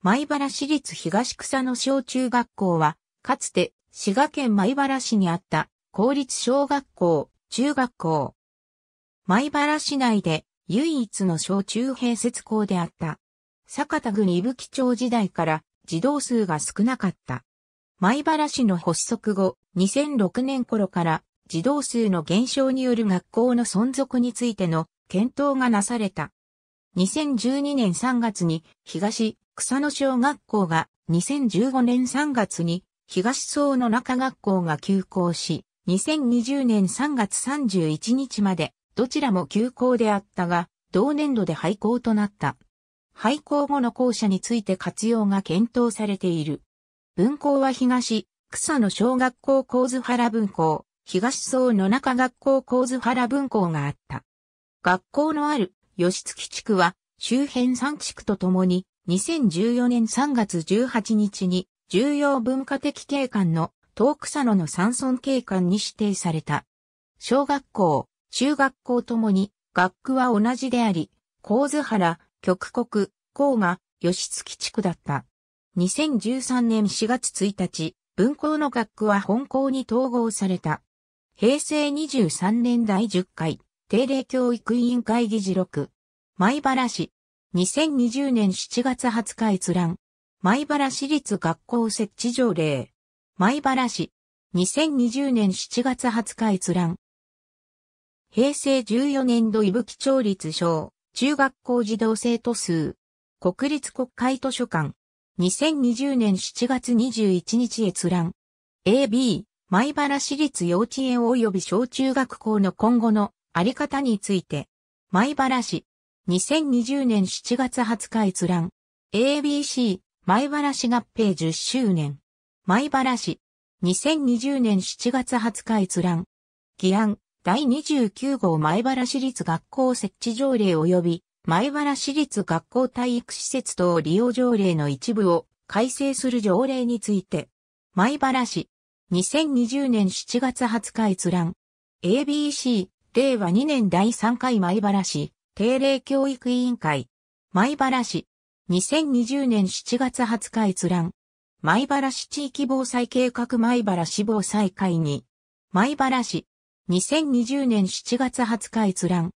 米原市立東草野小中学校は、かつて滋賀県米原市にあった公立小学校、中学校。米原市内で唯一の小中併設校であった。坂田郡伊吹町時代から児童数が少なかった。米原市の発足後、2006年頃から児童数の減少による学校の存続についての検討がなされた。2012年3月に東草野小学校が2015年3月に東総の中学校が休校し、2020年3月31日までどちらも休校であったが、同年度で廃校となった。廃校後の校舎について活用が検討されている。分校は東、草野小学校神津原分校、東総の中学校神津原分校があった。学校のある吉月地区は周辺3地区とともに2014年3月18日に重要文化的景観の遠草野の山村景観に指定された。小学校、中学校ともに学区は同じであり、神津原、極国、甲賀、吉月地区だった。2013年4月1日、文校の学区は本校に統合された。平成23年第10回定例教育委員会議事録。米原市、2020年7月20日閲覧。米原市立学校設置条例。米原市。2020年7月20日閲覧。平成14年度伊吹町立小、中学校児童生徒数。国立国会図書館。2020年7月21日閲覧。AB、米原市立幼稚園及び小中学校の今後のあり方について。米原市。2020年7月20日閲覧。ABC、前原市合併10周年。前原市、2020年7月20日閲覧。議案、第29号前原市立学校設置条例及び、前原市立学校体育施設等利用条例の一部を改正する条例について。前原市、2020年7月20日閲覧。ABC、令和2年第3回前原市。定例教育委員会、米原市、2020年7月20日閲覧、米原市地域防災計画米原市防災会に、米原市、2020年7月20日閲覧、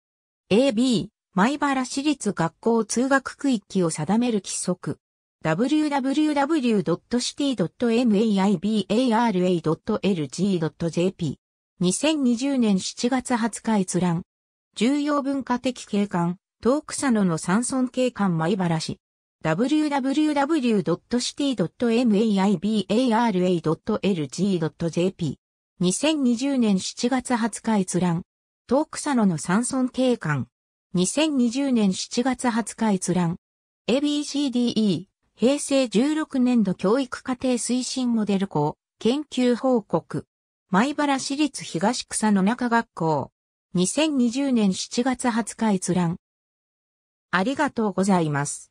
AB、米原市立学校通学区域を定める規則、www.city.maibara.lg.jp、2020年7月20日閲覧、重要文化的景観、遠草野の山村景観米原市。www.city.maibara.lg.jp 2020年7月20日閲覧。遠草野の山村景観。2020年7月20日閲覧。ABCDE 平成16年度教育家庭推進モデル校研究報告。米原市立東草野中学校。2020年7月20日閲覧。ありがとうございます。